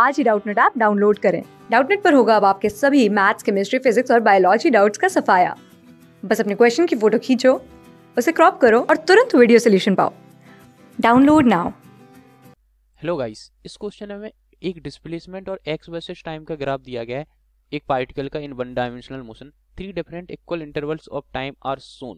आज ही Doubtnut app download करें डाउटनेट पर होगा अब आपके सभी मैथ्स केमिस्ट्री फिजिक्स और बायोलॉजी डाउट्स का सफाया बस अपने क्वेश्चन की फोटो खींचो उसे क्रॉप करो और तुरंत वीडियो सोल्यूशन पाओ डाउनलोड नाउ हेलो गाइस इस क्वेश्चन में एक डिस्प्लेसमेंट और एक्स वर्सेस टाइम का ग्राफ दिया गया है एक पार्टिकल का in one dimensional motion three different equal intervals of time are shown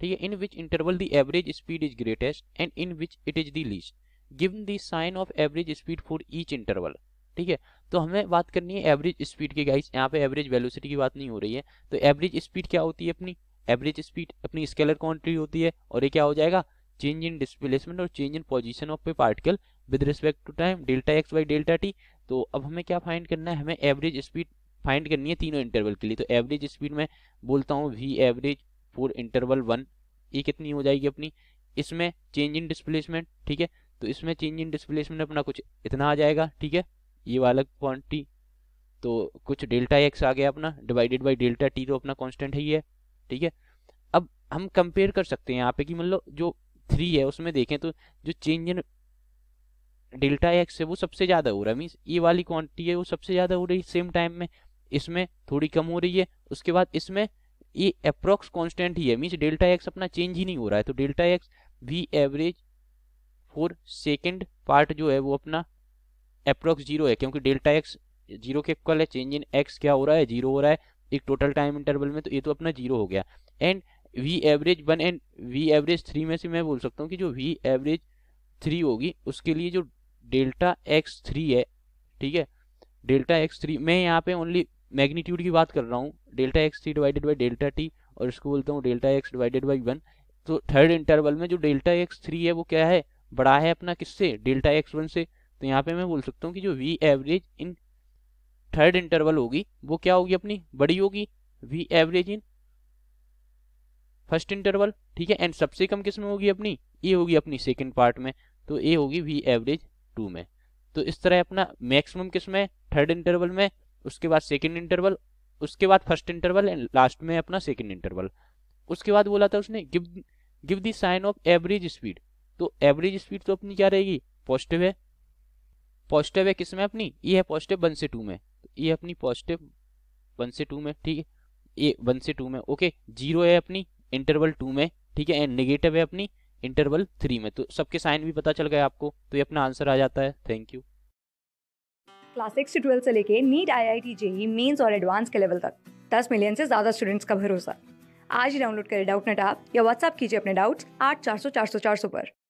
ठीक है in which interval the average speed is greatest and in which it is the least given the sign of average speed for each interval ठीक है तो हमें बात करनी है average speed की गाइस यहाँ पे एवरेज वेलोसिटी की बात नहीं हो रही है तो एवरेज स्पीड क्या होती है अपनी एवरेज स्पीड अपनी स्केलर क्वान्टिटी होती है और ये क्या हो जाएगा चेंज इन डिस्प्लेसमेंट और change in position of a particle with respect to time delta x by delta T तो अब हमें क्या फाइंड करना है हमें एवरेज स्पीड फाइंड करनी है तीनों इंटरवल के लिए तो एवरेज स्पीड में बोलता हूँ V average for interval one ये कितनी हो जाएगी अपनी इसमें चेंज इन डिस्प्लेसमेंट ठीक है तो इसमें चेंज इन डिस्प्लेसमेंट अपना कुछ इतना आ जाएगा ठीक है ये वाला क्वान्टिटी तो कुछ डेल्टा एक्स आ गया अपना डिवाइडेड बाई डेल्टा टी तो अपना कॉन्स्टेंट है ही है ठीक है अब हम कंपेयर कर सकते हैं यहाँ पे कि मतलब जो थ्री है उसमें देखें तो जो चेंज इन डेल्टा एक्स है वो सबसे ज़्यादा हो रहा है मीन्स ये वाली क्वांटिटी है वो सबसे ज़्यादा हो रही है सेम टाइम में इसमें थोड़ी कम हो रही है उसके बाद इसमें ये अप्रोक्स कांस्टेंट ही है मीन्स डेल्टा एक्स अपना चेंज ही नहीं हो रहा है तो डेल्टा एक्स भी एवरेज फॉर सेकेंड पार्ट जो है वो अपना अप्रोक्स जीरो है क्योंकि डेल्टा एक्स जीरो के इक्वल है चेंज इन एक्स क्या हो रहा है जीरो हो रहा है एक टोटल टाइम इंटरवल में तो ये तो अपना जीरो हो गया and V average one and V average three में से मैं बोल सकता हूँ कि जो वी एवरेज थ्री होगी उसके लिए जो डेल्टा एक्स थ्री है ठीक है डेल्टा एक्स थ्री मैं यहाँ पे ओनली मैग्नीट्यूड की बात कर रहा हूँ delta x three divided by delta T और इसको बोलता हूँ delta x divided by one तो थर्ड इंटरवल में जो डेल्टा एक्स थ्री है वो क्या है बड़ा है अपना किससे डेल्टा एक्स वन से तो यहाँ पे मैं बोल सकता हूँ कि जो V average in third interval होगी वो क्या होगी अपनी बड़ी होगी V average in first interval ठीक है एंड सबसे कम किस में होगी अपनी ए होगी अपनी सेकेंड पार्ट में तो ए होगी वी एवरेज टू में तो इस तरह अपना मैक्सिमम किस में थर्ड इंटरवल में उसके बाद सेकेंड इंटरवल उसके बाद फर्स्ट इंटरवल एंड लास्ट में अपना सेकेंड इंटरवल उसके बाद बोला था उसने give give the sign of average speed तो एवरेज स्पीड तो अपनी क्या रहेगी पॉजिटिव है पॉजिटिव है किसमें अपनी ये e है पॉजिटिव वन से टू में ये e अपनी पॉजिटिव वन से टू में ठीक है ये e, वन से टू में ओके जीरो है अपनी इंटरवल टू में ठीक है एंड निगेटिव है अपनी इंटरवल थ्री में तो सबके साइन भी पता चल गए आपको तो ये अपना आंसर आ जाता है थैंक यू क्लास सिक्स से ट्वेल्थ से लेके NEET I I T JEE mains और एडवांस के लेवल तक दस मिलियन से ज़्यादा स्टूडेंट्स का भरोसा आज ही डाउनलोड करें डाउट नेट आप या व्हाट्सअप कीजिए अपने डाउट्स आठ चार सौ चार सौ चार सौ पर